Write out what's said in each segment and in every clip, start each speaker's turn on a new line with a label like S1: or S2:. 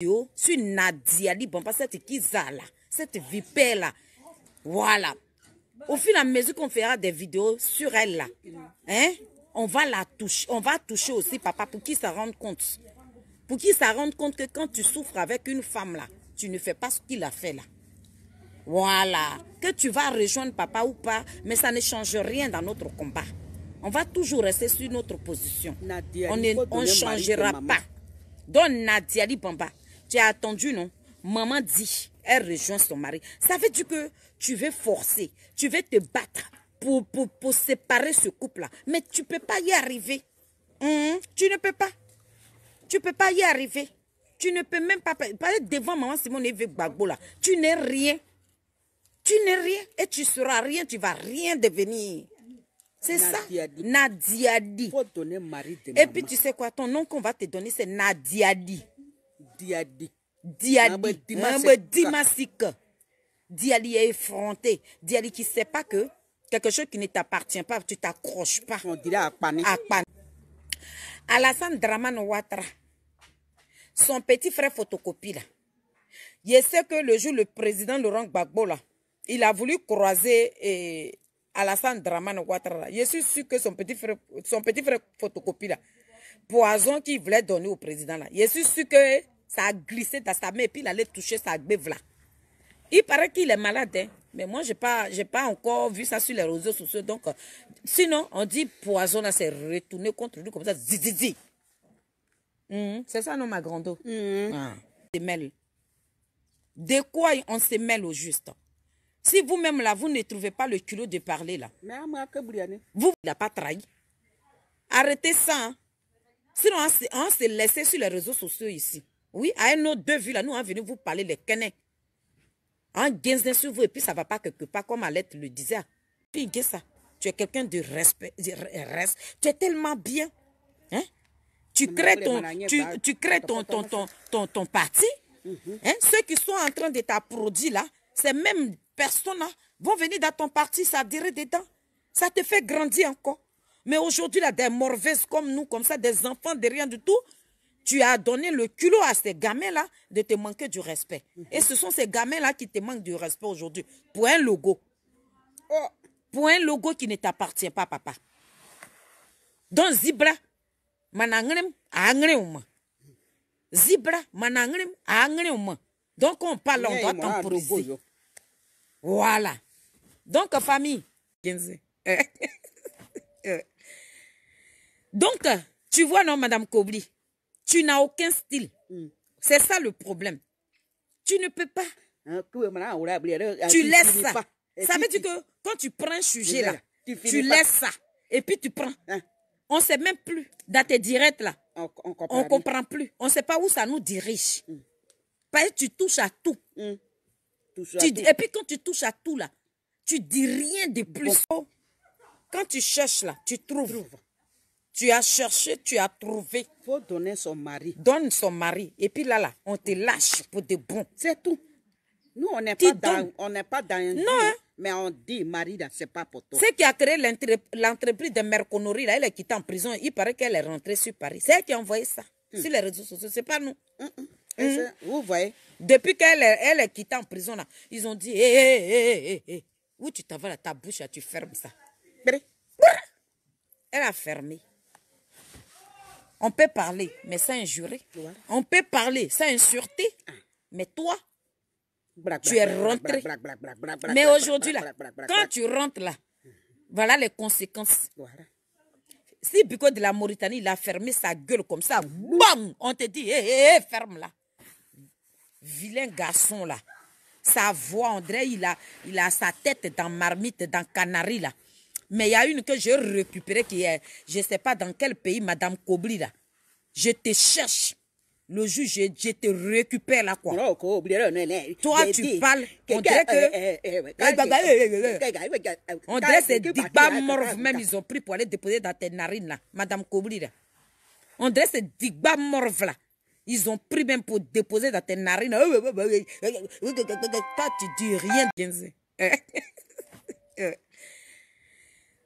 S1: sur Nadia Libamba, cette là, cette vipère là. Voilà. Au fil à mesure qu'on fera des vidéos sur elle là, hein, on va la toucher, on va toucher aussi papa pour qu'il se rende compte. Pour qu'il se rende compte que quand tu souffres avec une femme là, tu ne fais pas ce qu'il a fait là. Voilà. Que tu vas rejoindre papa ou pas, mais ça ne change rien dans notre combat. On va toujours rester sur notre position. on ne changera pas. Donne Nadia Libamba. Tu as attendu, non Maman dit, elle rejoint son mari. Ça veut dire que tu veux forcer, tu veux te battre pour, pour, séparer ce couple-là. Mais tu ne peux pas y arriver. Hein? tu ne peux pas. Tu ne peux pas y arriver. Tu ne peux même pas... Devant maman Simone et Bagbo, là, tu n'es rien. Tu n'es rien et tu seras rien, tu vas rien devenir. C'est ça, Nadia dit. Et puis tu sais quoi, ton nom qu'on va te donner, c'est Nadia dit Diadi. Diadi. Diadi est effronté. Diadi qui sait pas que quelque chose qui ne t'appartient pas, tu t'accroches pas. On dirait à Alassane Draman Ouattara, son petit frère photocopie là, il sait que le jour le président Laurent Gbagbo là, il a voulu croiser eh, Alassane Draman Ouattara. Je suis que son petit frère, son petit frère photocopie là, poison qu'il voulait donner au président là. Je su que ça a glissé dans sa main et puis il allait toucher sa là. Il paraît qu'il est malade, hein. mais moi, je n'ai pas, pas encore vu ça sur les réseaux sociaux. Donc, euh, sinon, on dit poison, c'est retourné contre nous, comme ça, zizi mhm. C'est ça, non, ma grande On mhm. ah. mêle. De quoi on se mêle au juste Si vous-même, là, vous ne trouvez pas le culot de parler, là. Vous, il n'a pas trahi. Arrêtez ça. Hein. Sinon, on s'est laissé sur les réseaux sociaux ici. Oui, à nos deux vues, là, nous, on venu vous parler les canins, En gains sur vous, et puis ça ne va pas quelque part, comme Alette le disait. Puis, ça, tu es quelqu'un de respect, Tu es tellement bien. Hein? Bah, tu crées ton, tu, crées ton, ton, ton, ton, parti. Mm-hmm. Hein? Ceux qui sont en train de t'approduire, là, ces mêmes personnes-là vont venir dans ton parti ça des dedans. Ça te fait grandir encore. Mais aujourd'hui, là, des mauvaises comme nous, comme ça, des enfants de rien du tout, tu as donné le culot à ces gamins-là de te manquer du respect. Et ce sont ces gamins-là qui te manquent du respect aujourd'hui. Pour un logo. Oh. Pour un logo qui ne t'appartient pas, papa. Donc, Zibra, Zibra, Donc, on parle, on doit Voilà. Donc, famille. Euh. Donc, tu vois, non, Madame Kobli, tu n'as aucun style. Hmm. C'est ça le problème. Tu ne peux pas. Hein, ah, tu laisses ça. Eh, ça veut dire que quand tu prends un sujet là, tu laisses ça. Et puis tu prends. Hein? On ne sait même plus. Dans tes directs là, on ne comprend, plus. On ne sait pas où ça nous dirige. Hmm. Parce que tu touches à hmm. tout. Et puis quand tu touches à tout là, tu dis rien de plus. Quand tu cherches là, tu trouves. Tu as cherché, tu as trouvé. Faut donner son mari. Donne son mari. Et puis là, là, on te lâche pour des bon. C'est tout. Nous, on n'est pas, dans, pas dans un... Non, hein. Mais on dit, Marie, n'est pas pour toi. C'est qui a créé l'entreprise de Merconori, là, elle est quittée en prison. Il paraît qu'elle est rentrée sur Paris. C'est elle qui a envoyé ça hmm. sur les réseaux sociaux. Ce n'est pas nous. Mm, mm. Hmm. Vous voyez. Depuis qu'elle est, quittée en prison, là, ils ont dit, hé, hé, hé, hé, où tu t'en vas, ta bouche, tu fermes ça. Elle a fermé. On peut parler, mais sans injurer. On peut parler sans insulter. Mais toi, tu es rentré. Mais aujourd'hui, là, quand tu rentres là, voilà les conséquences. Si Biko de la Mauritanie, il a fermé sa gueule comme ça, bam, on te dit, hé, eh, eh, eh, ferme là. Vilain garçon là. Sa voix, André, il a, il a sa tête dans marmite, dans canari là. Mais il y a une que j'ai récupérée qui est, je ne sais pas dans quel pays, Madame Kobli, Je te cherche. Le juge, je, te récupère là, quoi. Toi, tu parles, on dirait que... On dirait c'est Digba morve même, ils ont pris pour aller déposer dans tes narines, là. Madame Kobli, là. On dirait c'est Digba morve là. Ils ont pris même pour déposer dans tes narines. Toi, tu dis rien.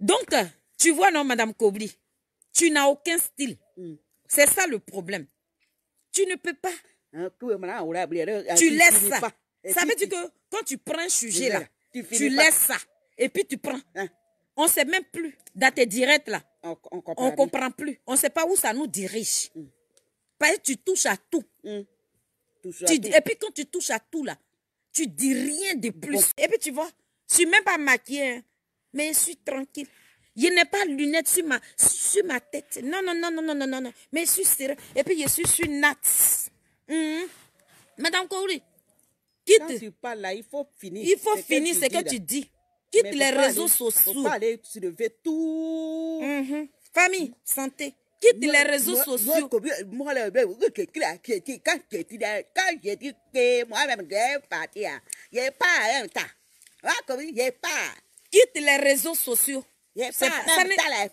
S1: Donc, tu vois, non, Madame Kobli, tu n'as aucun style. Hmm. C'est ça le problème. Tu ne peux pas. Hein, euh, tu laisses ça. Ça veut dire que quand tu prends un sujet là, tu, laisses ça. Et puis tu prends. Hein. On ne sait même plus. Dans tes directs là, on ne comprend, plus. On ne sait pas où ça nous dirige. Hmm. Parce que tu touches à tout. Hmm. Et puis quand tu touches à tout là, tu dis rien de plus. Et puis tu vois, je ne suis même pas maquillée. Hein mais je suis tranquille. Je n'ai pas de lunettes sur ma, sur ma tête. Non, non, non, non, non, non, non, non. Mais je suis sérieux. Et puis, je suis sur Nat. Mmh. Hum. Madame Kouri, quitte. Quand tu parles là, il faut finir. Il faut finir ce que tu dis. Quitte les réseaux aller, sociaux. Il faut pas aller soulever tout. Mmh. Famille, santé. Quitte les réseaux moi, sociaux. Moi, quand j'ai dit que moi-même, je ne a pas, a pas quitte les réseaux sociaux. ça, ça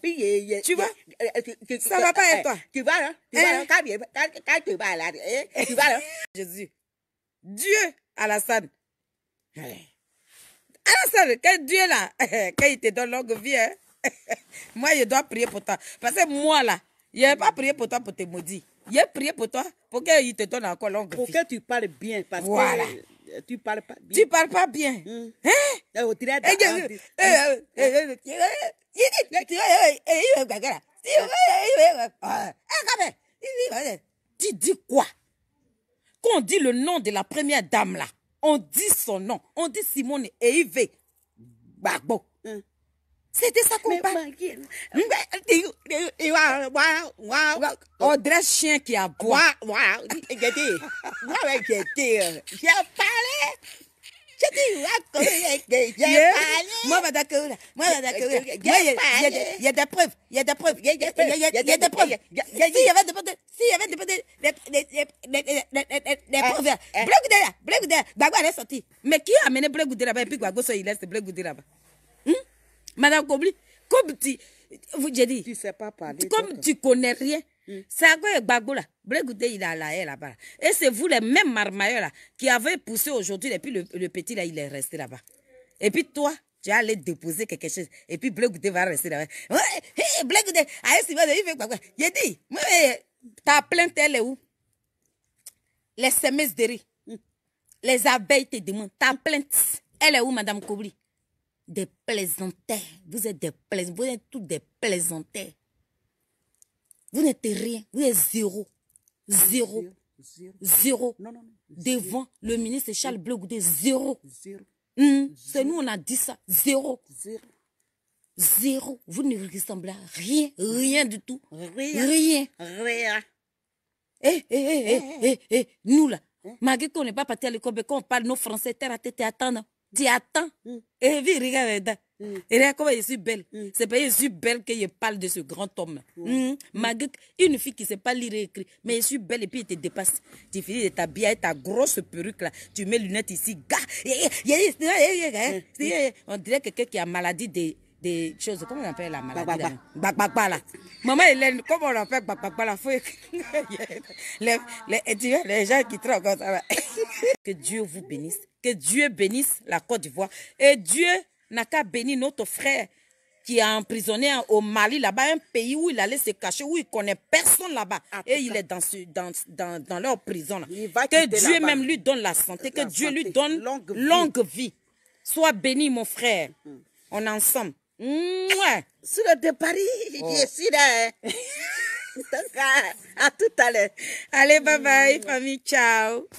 S1: tu vois, euh, euh, ça va pas être toi. Euh, tu vas là, hein? tu vas là, hein? hein? quand, tu vas là, tu vas là. Jésus, Dieu Alassane. Alassane, quel Dieu là, quand il te donne longue vie, moi je dois prier pour toi. Parce que moi là, je n'ai pas prié pour toi pour te maudire. a prié pour toi pour qu'il te donne encore longue vie. Pour que tu parles bien, voilà tu parles pas bien. Tu parles pas bien. Tu dis quoi? Quand on dit le nom de la première dame là, on dit son nom, on dit Simone et Yves Bagbo. C'était sa compagne. On dresse chien qui a bois. J'ai parlé. J'ai Moi, il y a des preuves. Il y a des preuves. Il y a des preuves. il y avait des preuves, il y avait des preuves, Bagoua, elle est sortie. Mais qui a amené là-bas et puis il laisse Goudé là-bas Madame Kobli, comme tu. Vous, j'ai dit. Tu sais pas Comme tu connais rien. Hmm. quoi Bago là, il a là-bas. Et c'est vous les mêmes marmailleurs qui avez poussé aujourd'hui et puis le, petit là, il est resté là-bas. Et puis toi, tu allé déposer quelque chose et puis Blegoudé va rester là-bas. Ouais, hey, Blégoudé, allez, ah, c'est il dit, eh, ta plainte elle est où Les semences de riz, hmm. les abeilles te demandent, ta plainte, elle est où Madame Kobli des plaisantaires. Vous êtes des plais vous êtes tous des plaisantaires. Vous n'êtes rien, vous êtes zéro. Zéro. Zéro. Devant le ministre Charles Bleu Goudé, zéro. C'est nous, on a dit ça. Zéro. Zéro. Vous ne ressemblez à rien. Rien du tout. Rien. Rien. Rien. Eh, eh, eh, eh, nous là. Malgré qu'on n'est pas parti à l'école, mais qu'on parle nos français, terre à tête et attendre. Tu attends. Mm. Et puis, regarde, mm. regarde comment je suis belle. Mm. C'est parce que je suis belle que je parle de ce grand homme. une fille qui ne sait pas lire et écrire, mais je suis belle et puis elle te dépasse. Tu finis de t'habiller avec ta grosse perruque là. Tu mets lunettes ici, gars. On dirait quelqu'un qui a maladie des des choses, comment on appelle la maladie Bakbakba. là. Maman comment on appelle Bakbakba là les, les, les gens qui travaillent que Dieu vous bénisse. Que Dieu bénisse la Côte d'Ivoire. Et Dieu n'a qu'à bénir notre frère qui est emprisonné au Mali, là-bas, un pays où il allait se cacher, où il connaît personne là-bas. Ah, et il est dans, ce, dans, dans, dans leur prison. Que Dieu même lui donne la santé, que Dieu lui donne longue vie. Sois béni, mon frère. On est ensemble. Ouais, Sur de Paris, oh. je suis là. Hein. à tout à l'heure. Allez, bye mm. bye, famille. Ciao.